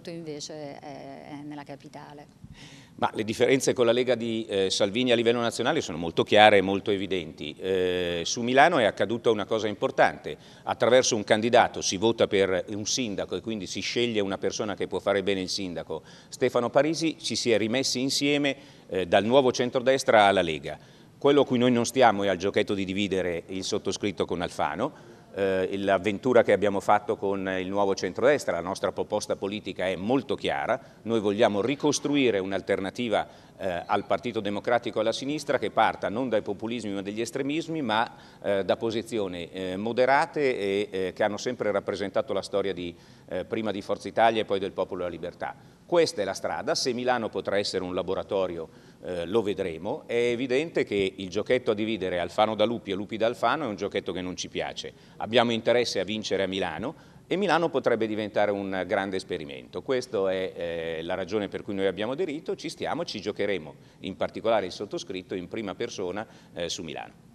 appunto invece è, è nella capitale. Ma le differenze con la Lega di eh, Salvini a livello nazionale sono molto chiare e molto evidenti. Eh, su Milano è accaduta una cosa importante, attraverso un candidato si vota per un sindaco e quindi si sceglie una persona che può fare bene il sindaco. Stefano Parisi ci si è rimessi insieme eh, dal nuovo centrodestra alla Lega. Quello a cui noi non stiamo è al giochetto di dividere il sottoscritto con Alfano, eh, l'avventura che abbiamo fatto con il nuovo centrodestra, la nostra proposta politica è molto chiara, noi vogliamo ricostruire un'alternativa eh, al Partito Democratico e alla sinistra che parta non dai populismi ma dagli estremismi ma eh, da posizioni eh, moderate e eh, che hanno sempre rappresentato la storia di, eh, prima di Forza Italia e poi del Popolo della Libertà. Questa è la strada, se Milano potrà essere un laboratorio eh, lo vedremo, è evidente che il giochetto a dividere Alfano da Lupi e Lupi da Alfano è un giochetto che non ci piace, abbiamo interesse a vincere a Milano e Milano potrebbe diventare un grande esperimento, questa è eh, la ragione per cui noi abbiamo aderito, ci stiamo, ci giocheremo, in particolare il sottoscritto in prima persona eh, su Milano.